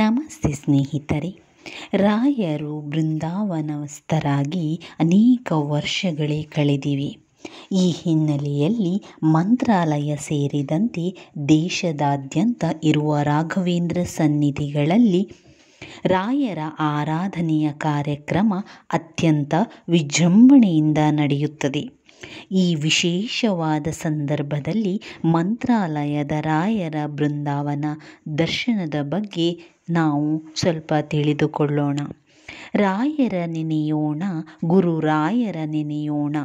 ನಮಸ್ತೆ ಸ್ನೇಹಿತರೆ ರಾಯರು ಬೃಂದಾವನಸ್ಥರಾಗಿ ಅನೇಕ ವರ್ಷಗಳೇ ಕಳೆದಿವೆ ಈ ಹಿನ್ನೆಲೆಯಲ್ಲಿ ಮಂತ್ರಾಲಯ ಸೇರಿದಂತೆ ದೇಶದಾದ್ಯಂತ ಇರುವ ರಾಘವೇಂದ್ರ ಸನ್ನಿಧಿಗಳಲ್ಲಿ ರಾಯರ ಆರಾಧನೆಯ ಕಾರ್ಯಕ್ರಮ ಅತ್ಯಂತ ವಿಜೃಂಭಣೆಯಿಂದ ನಡೆಯುತ್ತದೆ ಈ ವಿಶೇಷವಾದ ಸಂದರ್ಭದಲ್ಲಿ ಮಂತ್ರಾಲಯದ ರಾಯರ ಬೃಂದಾವನ ದರ್ಶನದ ಬಗ್ಗೆ ನಾವು ಸ್ವಲ್ಪ ತಿಳಿದುಕೊಳ್ಳೋಣ ರಾಯರ ನೆನೆಯೋಣ ಗುರು ರಾಯರ ನೆನೆಯೋಣ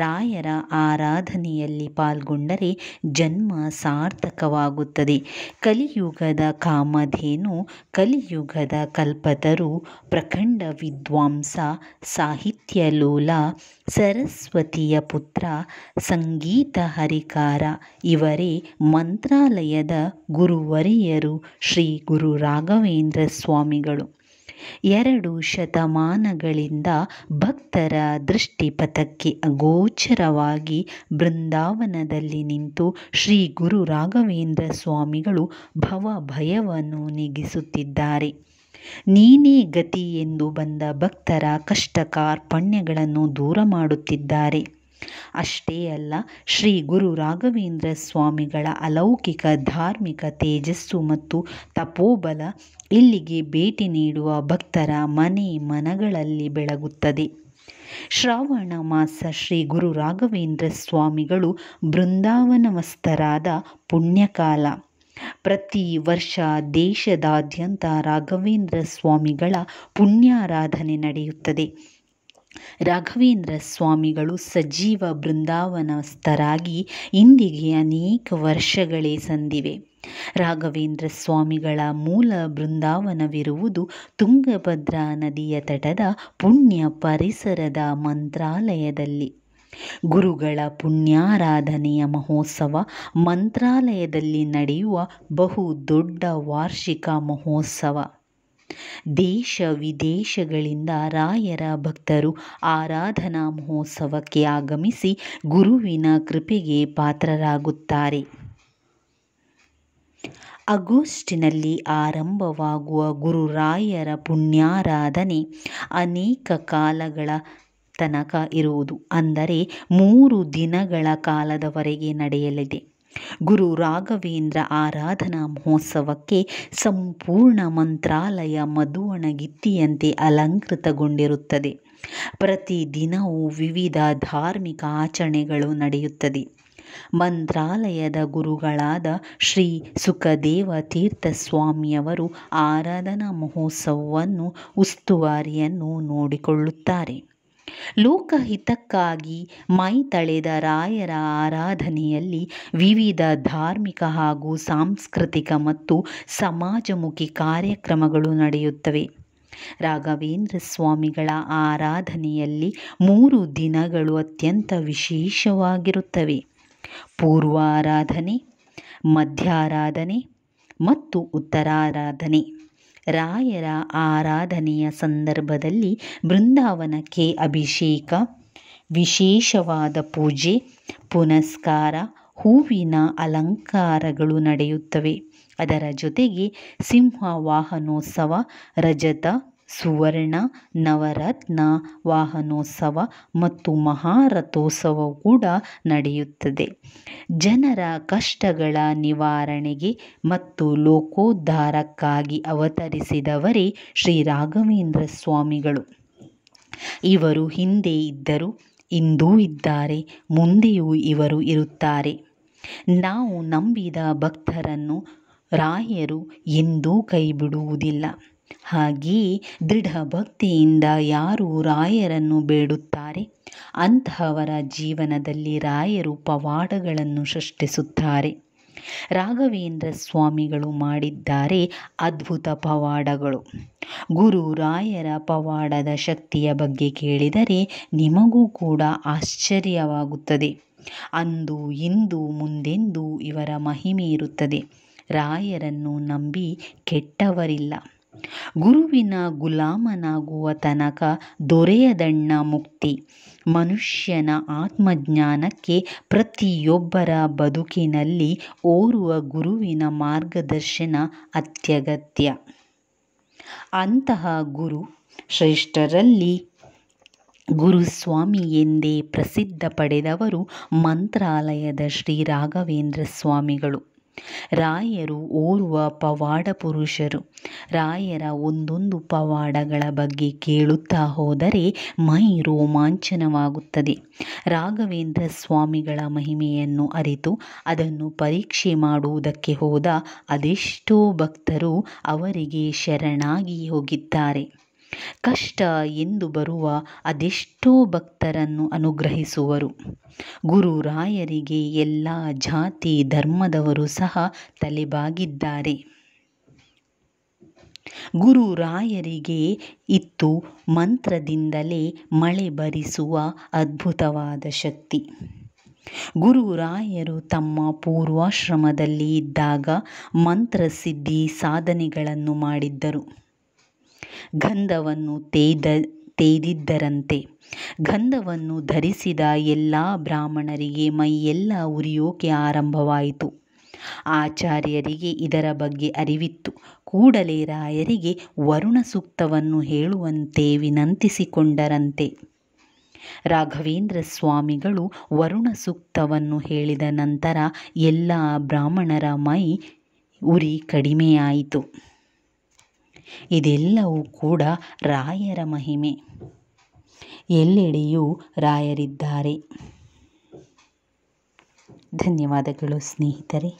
ರಾಯರ ಆರಾಧನೆಯಲ್ಲಿ ಪಾಲ್ಗೊಂಡರೆ ಜನ್ಮ ಸಾರ್ಥಕವಾಗುತ್ತದೆ ಕಲಿಯುಗದ ಕಾಮಧೇನು ಕಲಿಯುಗದ ಕಲ್ಪತರು ಪ್ರಖಂಡ ವಿದ್ವಾಂಸ ಸಾಹಿತ್ಯ ಲೋಲ ಸರಸ್ವತಿಯ ಪುತ್ರ ಸಂಗೀತ ಹರಿಕಾರ ಇವರೇ ಮಂತ್ರಾಲಯದ ಗುರುವರಿಯರು ಶ್ರೀ ಗುರು ರಾಘವೇಂದ್ರ ಸ್ವಾಮಿಗಳು ಎರಡು ಶತಮಾನಗಳಿಂದ ಭಕ್ತರ ದೃಷ್ಟಿಪಥಕ್ಕೆ ಅಗೋಚರವಾಗಿ ಬೃಂದಾವನದಲ್ಲಿ ನಿಂತು ಶ್ರೀ ಗುರು ರಾಘವೇಂದ್ರ ಸ್ವಾಮಿಗಳು ಭವ ಭಯವನ್ನು ನೀಗಿಸುತ್ತಿದ್ದಾರೆ ನೀನೇ ಗತಿ ಎಂದು ಬಂದ ಭಕ್ತರ ಕಷ್ಟ ಕಾರ್ಪಣ್ಯಗಳನ್ನು ದೂರ ಮಾಡುತ್ತಿದ್ದಾರೆ ಅಷ್ಟೇ ಅಲ್ಲ ಶ್ರೀ ಗುರು ರಾಘವೇಂದ್ರ ಸ್ವಾಮಿಗಳ ಅಲೌಕಿಕ ಧಾರ್ಮಿಕ ತೇಜಸ್ಸು ಮತ್ತು ತಪೋಬಲ ಇಲ್ಲಿಗೆ ಭೇಟಿ ನೀಡುವ ಭಕ್ತರ ಮನೆ ಮನಗಳಲ್ಲಿ ಬೆಳಗುತ್ತದೆ ಶ್ರಾವಣ ಮಾಸ ಶ್ರೀ ಗುರು ರಾಘವೇಂದ್ರ ಸ್ವಾಮಿಗಳು ಬೃಂದಾವನವಸ್ಥರಾದ ಪುಣ್ಯಕಾಲ ಪ್ರತಿ ವರ್ಷ ದೇಶದಾದ್ಯಂತ ರಾಘವೇಂದ್ರ ಸ್ವಾಮಿಗಳ ಪುಣ್ಯಾರಾಧನೆ ನಡೆಯುತ್ತದೆ ರಾಘವೇಂದ್ರ ಸ್ವಾಮಿಗಳು ಸಜೀವ ಬೃಂದಾವನಸ್ಥರಾಗಿ ಇಂದಿಗೆ ಅನೇಕ ವರ್ಷಗಳೇ ಸಂದಿವೆ ರಾಘವೇಂದ್ರ ಸ್ವಾಮಿಗಳ ಮೂಲ ಬೃಂದಾವನವಿರುವುದು ತುಂಗಭದ್ರಾ ನದಿಯ ತಟದ ಪುಣ್ಯ ಪರಿಸರದ ಮಂತ್ರಾಲಯದಲ್ಲಿ ಗುರುಗಳ ಪುಣ್ಯಾರಾಧನೆಯ ಮಹೋತ್ಸವ ಮಂತ್ರಾಲಯದಲ್ಲಿ ನಡೆಯುವ ಬಹು ದೊಡ್ಡ ವಾರ್ಷಿಕ ಮಹೋತ್ಸವ ದೇಶ ವಿದೇಶಗಳಿಂದ ರಾಯರ ಭಕ್ತರು ಆರಾಧನಾ ಮಹೋತ್ಸವಕ್ಕೆ ಆಗಮಿಸಿ ಗುರುವಿನ ಕೃಪೆಗೆ ಪಾತ್ರರಾಗುತ್ತಾರೆ ಆಗಸ್ಟ್ನಲ್ಲಿ ಆರಂಭವಾಗುವ ಗುರುರಾಯರ ಪುಣ್ಯಾರಾಧನೆ ಅನೇಕ ಕಾಲಗಳ ತನಕ ಇರುವುದು ಅಂದರೆ ಮೂರು ದಿನಗಳ ಕಾಲದವರೆಗೆ ನಡೆಯಲಿದೆ ಗುರು ರಾಘವೇಂದ್ರ ಆರಾಧನಾ ಮಹೋತ್ಸವಕ್ಕೆ ಸಂಪೂರ್ಣ ಮಂತ್ರಾಲಯ ಮಧುವಣಗಿತ್ತಿಯಂತೆ ಅಲಂಕೃತಗೊಂಡಿರುತ್ತದೆ ಪ್ರತಿದಿನವೂ ವಿವಿಧ ಧಾರ್ಮಿಕ ಆಚರಣೆಗಳು ನಡೆಯುತ್ತದೆ ಮಂತ್ರಾಲಯದ ಗುರುಗಳಾದ ಶ್ರೀ ಸುಖದೇವ ತೀರ್ಥಸ್ವಾಮಿಯವರು ಆರಾಧನಾ ಮಹೋತ್ಸವವನ್ನು ಉಸ್ತುವಾರಿಯನ್ನು ನೋಡಿಕೊಳ್ಳುತ್ತಾರೆ ಲೋಕಹಿತಕ್ಕಾಗಿ ಮೈತಳೆದ ರಾಯರ ಆರಾಧನೆಯಲ್ಲಿ ವಿವಿಧ ಧಾರ್ಮಿಕ ಹಾಗೂ ಸಾಂಸ್ಕೃತಿಕ ಮತ್ತು ಸಮಾಜಮುಖಿ ಕಾರ್ಯಕ್ರಮಗಳು ನಡೆಯುತ್ತವೆ ರಾಘವೇಂದ್ರ ಸ್ವಾಮಿಗಳ ಆರಾಧನೆಯಲ್ಲಿ ಮೂರು ದಿನಗಳು ಅತ್ಯಂತ ವಿಶೇಷವಾಗಿರುತ್ತವೆ ಪೂರ್ವಾರಾಧನೆ ಮಧ್ಯಾರಾಧನೆ ಮತ್ತು ಉತ್ತರಾರಾಧನೆ ರಾಯರ ಆರಾಧನೆಯ ಸಂದರ್ಭದಲ್ಲಿ ಬೃಂದಾವನಕ್ಕೆ ಅಭಿಷೇಕ ವಿಶೇಷವಾದ ಪೂಜೆ ಪುನಸ್ಕಾರ ಹೂವಿನ ಅಲಂಕಾರಗಳು ನಡೆಯುತ್ತವೆ ಅದರ ಜೊತೆಗೆ ಸಿಂಹ ವಾಹನೋತ್ಸವ ರಜತ ಸುವರ್ಣ ನವರತ್ನ ವಾಹನೋತ್ಸವ ಮತ್ತು ಮಹಾರಥೋತ್ಸವ ಕೂಡ ನಡೆಯುತ್ತದೆ ಜನರ ಕಷ್ಟಗಳ ನಿವಾರಣೆಗೆ ಮತ್ತು ಲೋಕೋದ್ಧಾರಕ್ಕಾಗಿ ಅವತರಿಸಿದವರೇ ಶ್ರೀ ರಾಘವೇಂದ್ರ ಸ್ವಾಮಿಗಳು ಇವರು ಹಿಂದೆ ಇದ್ದರು ಇಂದೂ ಇದ್ದಾರೆ ಮುಂದೆಯೂ ಇವರು ಇರುತ್ತಾರೆ ನಾವು ನಂಬಿದ ಭಕ್ತರನ್ನು ರಾಯರು ಎಂದೂ ಕೈಬಿಡುವುದಿಲ್ಲ ಹಾಗೆಯೇ ದೃಢ ಭಕ್ತಿಯಿಂದ ಯಾರು ರಾಯರನ್ನು ಬೇಡುತ್ತಾರೆ ಅಂತಹವರ ಜೀವನದಲ್ಲಿ ರಾಯರು ಪವಾಡಗಳನ್ನು ಸೃಷ್ಟಿಸುತ್ತಾರೆ ರಾಘವೇಂದ್ರ ಸ್ವಾಮಿಗಳು ಮಾಡಿದ್ದಾರೆ ಅದ್ಭುತ ಪವಾಡಗಳು ಗುರು ರಾಯರ ಪವಾಡದ ಶಕ್ತಿಯ ಬಗ್ಗೆ ಕೇಳಿದರೆ ನಿಮಗೂ ಕೂಡ ಆಶ್ಚರ್ಯವಾಗುತ್ತದೆ ಅಂದು ಇಂದು ಮುಂದೆಂದು ಇವರ ಮಹಿಮೆ ಇರುತ್ತದೆ ರಾಯರನ್ನು ನಂಬಿ ಕೆಟ್ಟವರಿಲ್ಲ ಗುರುವಿನ ಗುಲಾಮನಾಗುವ ತನಕ ದೊರೆಯದಣ್ಣ ಮುಕ್ತಿ ಮನುಷ್ಯನ ಆತ್ಮಜ್ಞಾನಕ್ಕೆ ಪ್ರತಿಯೊಬ್ಬರ ಬದುಕಿನಲ್ಲಿ ಓರುವ ಗುರುವಿನ ಮಾರ್ಗದರ್ಶನ ಅತ್ಯಗತ್ಯ ಅಂತಹ ಗುರು ಶ್ರೇಷ್ಠರಲ್ಲಿ ಗುರುಸ್ವಾಮಿ ಎಂದೇ ಪ್ರಸಿದ್ಧ ಪಡೆದವರು ಮಂತ್ರಾಲಯದ ಶ್ರೀ ರಾಘವೇಂದ್ರ ಸ್ವಾಮಿಗಳು ರಾಯರು ಓರ್ವ ಪವಾಡ ಪುರುಷರು ರಾಯರ ಒಂದೊಂದು ಪವಾಡಗಳ ಬಗ್ಗೆ ಕೇಳುತ್ತಾ ಹೋದರೆ ಮೈ ರೋಮಾಂಚನವಾಗುತ್ತದೆ ರಾಘವೇಂದ್ರ ಸ್ವಾಮಿಗಳ ಮಹಿಮೆಯನ್ನು ಅರಿತು ಅದನ್ನು ಪರೀಕ್ಷೆ ಮಾಡುವುದಕ್ಕೆ ಹೋದ ಅದೆಷ್ಟೋ ಭಕ್ತರು ಅವರಿಗೆ ಶರಣಾಗಿ ಹೋಗಿದ್ದಾರೆ ಕಷ್ಟ ಎಂದು ಬರುವ ಅದೆಷ್ಟೋ ಭಕ್ತರನ್ನು ಅನುಗ್ರಹಿಸುವರು ಗುರುರಾಯರಿಗೆ ಎಲ್ಲ ಜಾತಿ ಧರ್ಮದವರು ಸಹ ತಲೆಬಾಗಿದ್ದಾರೆ ಗುರುರಾಯರಿಗೆ ಇತ್ತು ಮಂತ್ರದಿಂದಲೇ ಮಳೆ ಬರಿಸುವ ಅದ್ಭುತವಾದ ಶಕ್ತಿ ಗುರುರಾಯರು ತಮ್ಮ ಪೂರ್ವಾಶ್ರಮದಲ್ಲಿ ಇದ್ದಾಗ ಮಂತ್ರಸಿದ್ಧಿ ಸಾಧನೆಗಳನ್ನು ಮಾಡಿದ್ದರು ಗಂಧವನ್ನು ತೇಯ್ದ ತೇದಿದ್ದರಂತೆ ಗಂಧವನ್ನು ಧರಿಸಿದ ಎಲ್ಲ ಬ್ರಾಹ್ಮಣರಿಗೆ ಮೈಯೆಲ್ಲ ಉರಿಯೋಕೆ ಆರಂಭವಾಯಿತು ಆಚಾರ್ಯರಿಗೆ ಇದರ ಬಗ್ಗೆ ಅರಿವಿತ್ತು ಕೂಡಲೇ ರಾಯರಿಗೆ ವರುಣ ಸೂಕ್ತವನ್ನು ಹೇಳುವಂತೆ ವಿನಂತಿಸಿಕೊಂಡರಂತೆ ರಾಘವೇಂದ್ರ ಸ್ವಾಮಿಗಳು ವರುಣ ಸೂಕ್ತವನ್ನು ಹೇಳಿದ ನಂತರ ಎಲ್ಲ ಬ್ರಾಹ್ಮಣರ ಮೈ ಉರಿ ಕಡಿಮೆಯಾಯಿತು ಇದೆಲ್ಲವೂ ಕೂಡ ರಾಯರ ಮಹಿಮೆ ಎಲ್ಲೆಡೆಯೂ ರಾಯರಿದ್ದಾರೆ ಧನ್ಯವಾದಗಳು ಸ್ನೇಹಿತರೆ